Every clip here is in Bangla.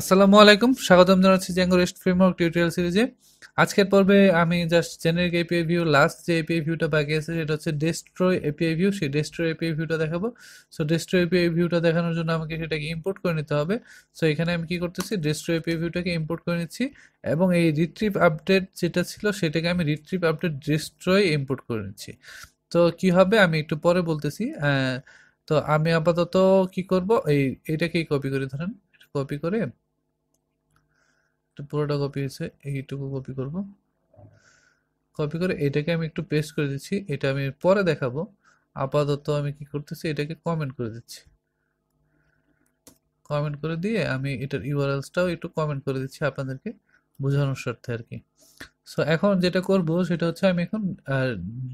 আসসালামু আলাইকুম স্বাগতম জানাচ্ছি জ্যাঙ্গো রেস্ট ফ্রেমওয়ার্ক টিউটোরিয়াল সিরিজে আজকের পর্বে আমি just generic API view last যে এপিআই ভিউটা বাকি আছে সেটা হচ্ছে ডেস্ট্রয় এপিআই ভিউ সেই ডেস্ট্রয় এপিআই ভিউটা দেখাবো সো ডেস্ট্রো এপিআই ভিউটা দেখানোর জন্য আমাকে সেটাকে ইম্পোর্ট করে নিতে হবে সো এখানে আমি কি করতেছি ডেস্ট্রো এপিআই ভিউটাকে ইম্পোর্ট করে নিচ্ছি এবং এই রিট্রিপ আপডেট যেটা ছিল সেটাকে আমি রিট্রিপ আপডেট ডেস্ট্রয় ইম্পোর্ট করে নিচ্ছি তো কি হবে আমি একটু পরে বলতেছি তো আমি আপাতত কি করব এই এটাকেই কপি করে ধরেন কপি করে তো পুরোটা কপি হয়েছে এইটুকু কপি করব কপি করে এটাকে আমি একটু পেস্ট করে দিচ্ছি এটা আমি পরে দেখাবো আপাতত আমি কি করতেছি এটাকে কমেন্ট করে দিচ্ছি কমেন্ট করে দিয়ে আমি এটার ইউআরএলসটাও একটু কমেন্ট করে দিচ্ছি আপনাদেরকে বোঝানোর স্বার্থে আর কি সো এখন যেটা করব সেটা হচ্ছে আমি এখন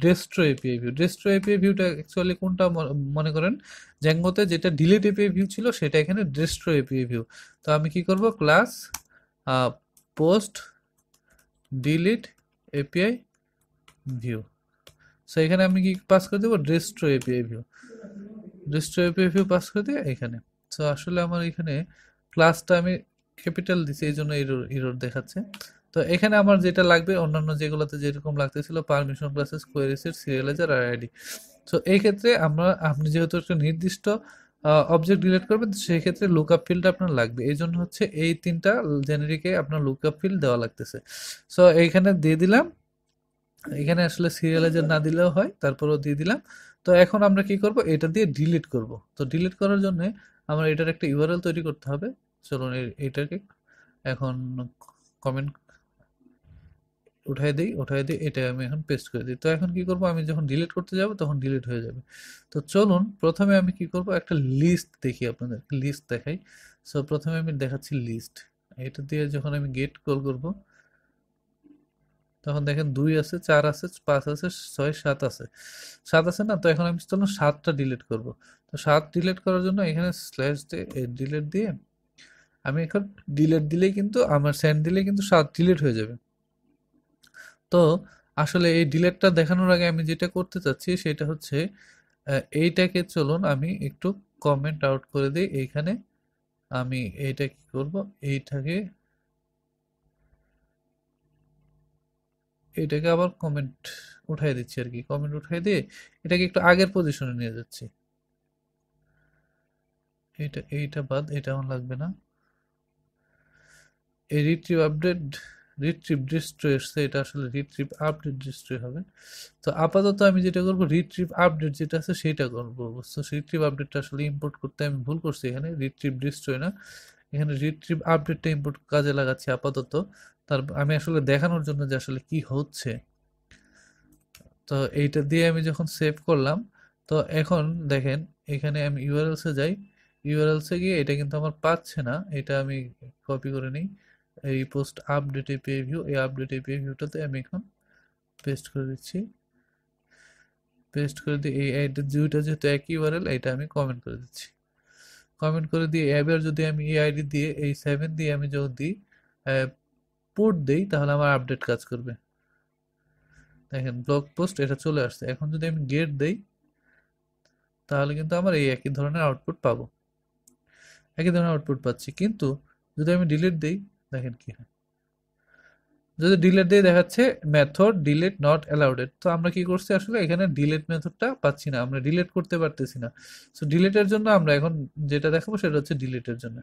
destroy API view destroy API ভিউটা অ্যাকচুয়ালি কোনটা মনে করেন জ্যাঙ্গোতে যেটা ডিলিট এপিআই ভিউ ছিল সেটা এখানে ডেস্ট্রো এপিআই ভিউ তো আমি কি করব class post delete API view so এখানে আমি কি পাস করে দেবো destroy API view destroy API view pass করে দিয়ে এখানে সো আসলে আমার এখানে ক্লাসটা আমি ক্যাপিটাল দিছি এই জন্য ইরোর ইরোর দেখাচ্ছে তো এখানে আমার যেটা লাগবে অন্যান্য যেগুলোতে যেরকম লাগতেছিল পারমিশন ক্লাসেস কোয়েরিসের সিরিয়ালাইজার আর আইডি সো এই ক্ষেত্রে আমরা আপনি যেহেতু একটা নির্দিষ্ট অবজেক্ট ডিলেট করবেন সেক্ষেত্রে লুক আপ ফিল্ডটা আপনার লাগবে এই জন্য হচ্ছে এই তিনটা জেনারিকে আপনার লুক আপ ফিল্ড দেওয়া লাগতেছে সো এইখানে দিয়ে দিলাম এখানে আসলে সিরিয়ালাইজার না দিলেও হয় তারপরেও দিয়ে দিলাম তো এখন আমরা কি করব এটা দিয়ে ডিলিট করব তো ডিলিট করার জন্য আমার এটার একটা ইউআরএল তৈরি করতে হবে চলুন এইটাকে এখন কমেন্ট উঠাই দিই উঠাই দিই এটা আমি এখন পেস্ট করে দিই তো এখন কি করব আমি যখন ডিলিট করতে যাব তখন ডিলিট হয়ে যাবে তো চলুন প্রথমে আমি কি করব একটা লিস্ট দেখি আপনাদেরকে লিস্ট দেখাই সো প্রথমে আমি দেখাচ্ছি লিস্ট এটা দিয়ে যখন আমি গেট কল করব তখন দেখেন দুই আছে চার আছে পাঁচ আছে ছয় সাত আছে সাত আছে না তো এখন আমি চলুন সাতটা ডিলিট করব তো সাত ডিলিট করার জন্য এখানে স্ল্যাশ ডিলিট দিয়ে আমি এখন ডিলিট দিলেই কিন্তু আমার স্যান্ড দিলে কিন্তু সাত ডিলিট হয়ে যাবে তো আসলে এই ডিলেটটা দেখানোর আগে আমি যেটা করতে চাচ্ছি সেটা হচ্ছে এইটাকে চলুন আমি একটু কমেন্ট আউট করে দিই এইখানে আমি এইটা কি করব এইটাকে এটাকে আবার কমেন্ট উঠাই দিচ্ছি আর কি কমেন্ট উঠাই দিয়ে এটাকে একটু আগের পজিশনে নিয়ে যাচ্ছি এটা এইটা বাদ এটা আমার লাগবে না এই রিট্রিভ আপডেট রিট্রিপ ডিস্ট্রো এসছে এটা আসলে রিট্রিপ আপডেট ডিস্ট্রো হবে তো আপাতত আমি যেটা করবো রিট্রিপ আপডেট যেটা আছে সেইটা করবো বুঝছো রিট্রিপ আপডেটটা আসলে ইম্পোর্ট করতে আমি ভুল করছি এখানে রিট্রিপ ডিস্ট্রো না এখানে রিট্রিপ আপডেটটা ইম্পোর্ট কাজে লাগাচ্ছি আপাতত তার আমি আসলে দেখানোর জন্য যে আসলে কি হচ্ছে তো এইটা দিয়ে আমি যখন সেভ করলাম তো এখন দেখেন এখানে আমি ইউআরএলসে যাই ইউআরএলসে গিয়ে এটা কিন্তু আমার পাচ্ছে না এটা আমি কপি করে নিই এই পোস্ট আপডেটে পে ভিউ এই আপডেটে পে ভিউটাতে আমি এখন পেস্ট করে দিচ্ছি পেস্ট করে দিয়ে এই আইডি দুইটা যেহেতু একই ইউআরএল এটা আমি কমেন্ট করে দিচ্ছি কমেন্ট করে দিয়ে এবার যদি আমি এই আইডি দিয়ে এই সেভেন দিয়ে আমি যদি পোর্ট দেই তাহলে আমার আপডেট কাজ করবে দেখেন ব্লগ পোস্ট এটা চলে আসছে এখন যদি আমি গেট দেই তাহলে কিন্তু আমার এই একই ধরনের আউটপুট পাবো একই ধরনের আউটপুট পাচ্ছি কিন্তু যদি আমি ডিলিট দিই দেখেন কি হয় যদি ডিলেট দিয়ে দেখাচ্ছে মেথড ডিলেট নট অ্যালাউডেড তো আমরা কি করছি আসলে এখানে ডিলেট মেথডটা পাচ্ছি না আমরা ডিলেট করতে পারতেছি না সো ডিলেটের জন্য আমরা এখন যেটা দেখাবো সেটা হচ্ছে ডিলেটের জন্য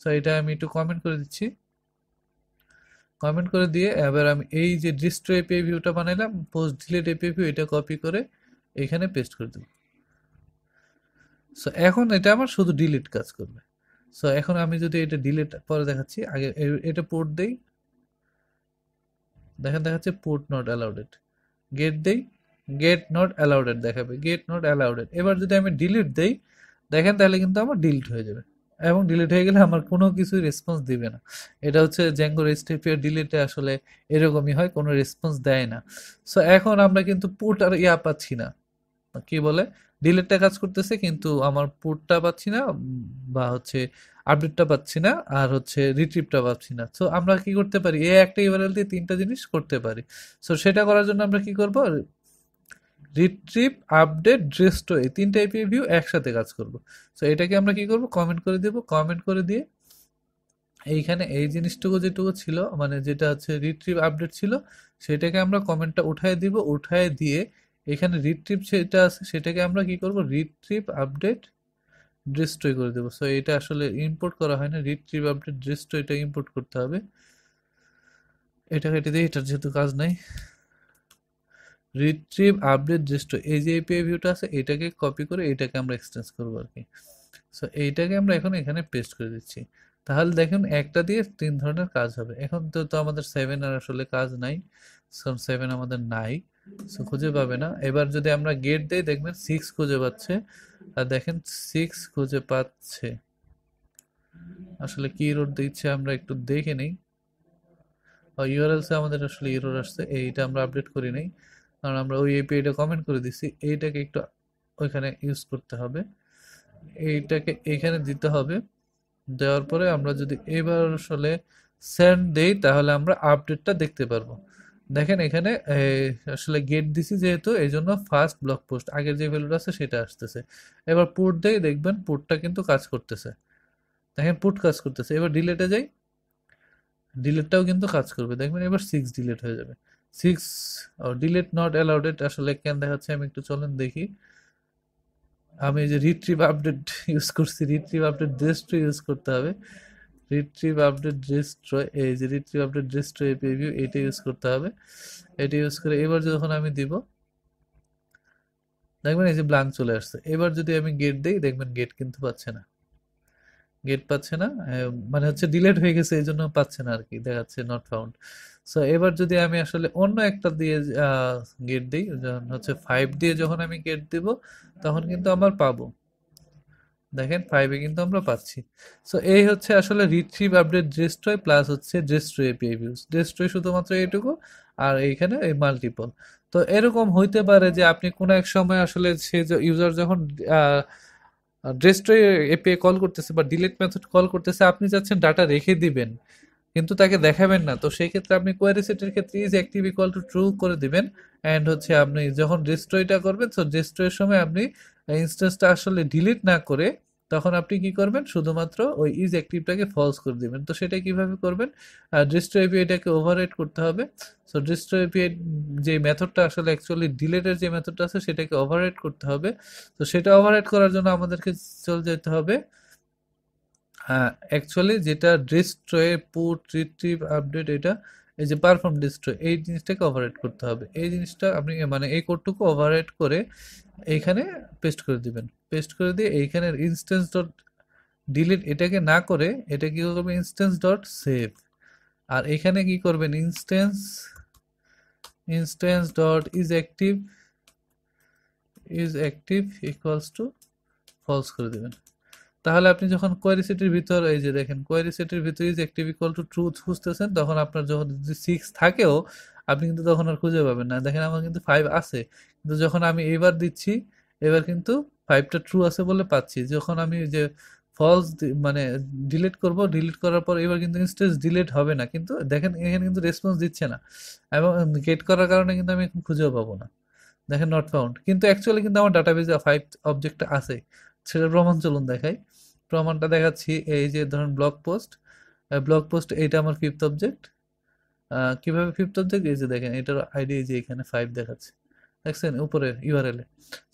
সো এটা আমি একটু কমেন্ট করে দিচ্ছি কমেন্ট করে দিয়ে এবার আমি এই যে ডিস্ট্রো এপিআই ভিউটা বানাইলাম পোস্ট ডিলেট এপিআই ভিউ এটা কপি করে এখানে পেস্ট করে দেব সো এখন এটা আমার শুধু ডিলিট কাজ করবে সো এখন আমি যদি এটা ডিলেট পরে দেখাচ্ছি আগে এটা পোর্ট দেই দেখেন দেখাচ্ছে পোর্ট নট অ্যালাউডেড গেট দেই গেট নট অ্যালাউডেড দেখাবে গেট নট অ্যালাউডেড এবার যদি আমি ডিলিট দেই দেখেন তাহলে কিন্তু আমার ডিলিট হয়ে যাবে এবং ডিলিট হয়ে গেলে আমার কোনো কিছু রেসপন্স দিবে না এটা হচ্ছে জ্যাঙ্গো রেস্টেপিয়ার ডিলিটে আসলে এরকমই হয় কোনো রেসপন্স দেয় না সো এখন আমরা কিন্তু পোর্ট আর ইয়া পাচ্ছি না কি বলে ডিলেটটা কাজ করতেছে কিন্তু আমার পোর্টটা পাচ্ছি না বা হচ্ছে আপডেটটা পাচ্ছি না আর হচ্ছে রিট্রিপটা পাচ্ছি না সো আমরা কি করতে পারি এ একটা ইউআরএল দিয়ে তিনটা জিনিস করতে পারি সো সেটা করার জন্য আমরা কি করব রিট্রিপ আপডেট ড্রেস্টো এই তিনটা এপি ভিউ একসাথে কাজ করব সো এটাকে আমরা কি করব কমেন্ট করে দেব কমেন্ট করে দিয়ে এইখানে এই জিনিসটুকু যেটুকু ছিল মানে যেটা হচ্ছে রিট্রিপ আপডেট ছিল সেটাকে আমরা কমেন্টটা উঠায় দিব উঠায় দিয়ে এখানে রিট্রিপ যেটা আছে সেটাকে আমরা কি করব রিট্রিপ আপডেট ডিস্ট্রয় করে দেবো সো এটা আসলে ইম্পোর্ট করা হয় না রিট্রিপ আপডেট ডিস্ট্রয় এটা ইম্পোর্ট করতে হবে এটা কেটে দিই এটার যেহেতু কাজ নাই রিট্রিপ আপডেট ডিস্ট্রয় এই যে এপিআই ভিউটা আছে এটাকে কপি করে এটাকে আমরা এক্সটেন্স করবো আর কি সো এইটাকে আমরা এখন এখানে পেস্ট করে দিচ্ছি তাহলে দেখুন একটা দিয়ে তিন ধরনের কাজ হবে এখন তো তো আমাদের সেভেন আর আসলে কাজ নাই সেভেন আমাদের নাই সো খুঁজে পাবে না এবার যদি আমরা গেট দিই দেখবেন সিক্স খুঁজে পাচ্ছে আর দেখেন সিক্স খুঁজে পাচ্ছে আসলে কি রোড দিচ্ছে আমরা একটু দেখে নিই ইউআরএলসে আমাদের আসলে ইরোর আসছে এইটা আমরা আপডেট করি নাই কারণ আমরা ওই এপিআইটা কমেন্ট করে দিছি এইটাকে একটু ওইখানে ইউজ করতে হবে এইটাকে এখানে দিতে হবে দেওয়ার পরে আমরা যদি এবার আসলে সেন্ড দেই তাহলে আমরা আপডেটটা দেখতে পারবো দেখেন এখানে আসলে গেট দিছি যেহেতু এই জন্য ফার্স্ট ব্লক পোস্ট আগের যে ভ্যালুটা আছে সেটা আসতেছে এবার পুট দেই দেখবেন পুটটা কিন্তু কাজ করতেছে দেখেন পুট কাজ করতেছে এবার ডিলেটে যাই ডিলেটটাও কিন্তু কাজ করবে দেখবেন এবার সিক্স ডিলেট হয়ে যাবে সিক্স ডিলেট নট অ্যালাউডেড আসলে কেন দেখাচ্ছে আমি একটু চলেন দেখি আমি যে রিট্রিভ আপডেট ইউজ করছি রিট্রিভ আপডেট ড্রেস ইউজ করতে হবে রিট্রিভ আপডেট ডিস্ট্রয় এই যে রিট্রিভ আপডেট ডিস্ট্রয় প্রিভিউ এটা ইউজ করতে হবে এটা ইউজ করে এবার যখন আমি দিব দেখবেন এই যে ব্লাঙ্ক চলে আসছে এবার যদি আমি গেট দিই দেখবেন গেট কিন্তু পাচ্ছে না গেট পাচ্ছে না মানে হচ্ছে ডিলেট হয়ে গেছে এই জন্য পাচ্ছে না আর কি দেখাচ্ছে নট ফাউন্ড সো এবার যদি আমি আসলে অন্য একটা দিয়ে গেট দিই হচ্ছে ফাইভ দিয়ে যখন আমি গেট দিব তখন কিন্তু আমার পাবো দেখেন ফাইভে কিন্তু আমরা পাচ্ছি সো এই হচ্ছে আসলে রিট্রিভ আপডেট ডেস্ট্রয় প্লাস হচ্ছে ডেস্ট্রয় এপিআই ভিউজ ডেস্ট্রয় শুধুমাত্র এইটুকু আর এইখানে এই মাল্টিপল তো এরকম হইতে পারে যে আপনি কোনো এক সময় আসলে সে ইউজার যখন ড্রেস্ট্রয় এপিআই কল করতেছে বা ডিলেট মেথড কল করতেছে আপনি চাচ্ছেন ডাটা রেখে দিবেন কিন্তু তাকে দেখাবেন না তো সেই ক্ষেত্রে আপনি কোয়ারি সেটের ক্ষেত্রে is active equal to true করে দিবেন অ্যান্ড হচ্ছে আপনি যখন ডিস্ট্রয়টা করবেন তো ডিস্ট্রয়ের সময় আপনি ইনস্টেন্সটা আসলে ডিলিট না করে তখন আপনি কি করবেন শুধুমাত্র ওই ইজ অ্যাক্টিভটাকে ফলস করে দিবেন তো সেটা কিভাবে করবেন ডিস্ট্রো এপিআইটাকে ওভাররাইড করতে হবে সো ডিস্ট্রো এপিআই যে মেথডটা আসলে অ্যাকচুয়ালি ডিলেটের যে মেথডটা আছে সেটাকে ওভাররাইড করতে হবে তো সেটা ওভাররাইড করার জন্য আমাদেরকে চলে যেতে হবে অ্যাকচুয়ালি যেটা ডিস্ট্রয়ে পুট রিট্রিভ আপডেট এটা এই যে পারফর্ম ডিস্ট্রো এই জিনিসটাকে ওভাররাইট করতে হবে এই জিনিসটা আপনি মানে এই কোডটুকু ওভাররাইট করে এইখানে পেস্ট করে দিবেন পেস্ট করে দিয়ে এইখানে ইনস্টেন্স ডট ডিলিট এটাকে না করে এটা কী করবে ইনস্টেন্স ডট সেভ আর এখানে কি করবেন instance instance dot is active is active equals to false করে দেবেন তাহলে আপনি যখন কোয়ারি সেটের ভিতর এই যে দেখেন কোয়ারি সেটের ভিতরে যে অ্যাক্টিভ ইকুয়াল টু ট্রুথ খুঁজতেছেন তখন আপনার যখন সিক্স থাকেও আপনি কিন্তু তখন আর খুঁজে পাবেন না দেখেন আমার কিন্তু ফাইভ আছে কিন্তু যখন আমি এবার দিচ্ছি এবার কিন্তু ফাইভটা ট্রু আছে বলে পাচ্ছি যখন আমি যে ফলস মানে ডিলিট করব ডিলিট করার পর এবার কিন্তু ইনস্টেন্স ডিলিট হবে না কিন্তু দেখেন এখানে কিন্তু রেসপন্স দিচ্ছে না এবং গেট করার কারণে কিন্তু আমি এখন খুঁজেও পাবো না দেখেন নট ফাউন্ড কিন্তু অ্যাকচুয়ালি কিন্তু আমার ডাটাবেজ ফাইভ অবজেক্টটা আছে সেটা প্রমাণ চলুন দেখায় প্রমাণটা দেখাচ্ছি এই যে ধরুন ব্লগ পোস্ট ব্লগ পোস্ট এইটা আমার ফিফথ অবজেক্ট কিভাবে ফিফথ অবজেক্ট এই যে দেখেন এটার আইডি এই যে এখানে ফাইভ দেখাচ্ছে দেখছেন উপরের এ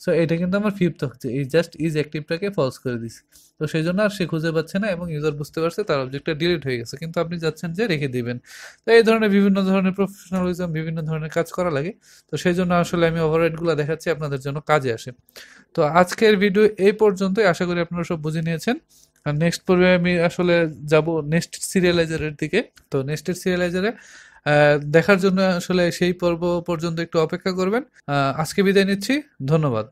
সো এটা কিন্তু আমার ফিফথ হচ্ছে এই জাস্ট ইজ অ্যাক্টিভটাকে ফলস করে দিছি তো সেই জন্য আর সে খুঁজে পাচ্ছে না এবং ইউজার বুঝতে পারছে তার অবজেক্টটা ডিলিট হয়ে গেছে কিন্তু আপনি যাচ্ছেন যে রেখে দিবেন তো এই ধরনের বিভিন্ন ধরনের প্রফেশনালিজম বিভিন্ন ধরনের কাজ করা লাগে তো সেই জন্য আসলে আমি ওভাররাইডগুলো দেখাচ্ছি আপনাদের জন্য কাজে আসে তো আজকের ভিডিও এই পর্যন্তই আশা করি আপনারা সব বুঝে নিয়েছেন আর নেক্সট পর্বে আমি আসলে যাব নেক্সট সিরিয়ালাইজারের দিকে তো নেক্সটের সিরিয়ালাইজারে দেখার জন্য আসলে সেই পর্ব পর্যন্ত একটু অপেক্ষা করবেন আজকে বিদায় নিচ্ছি ধন্যবাদ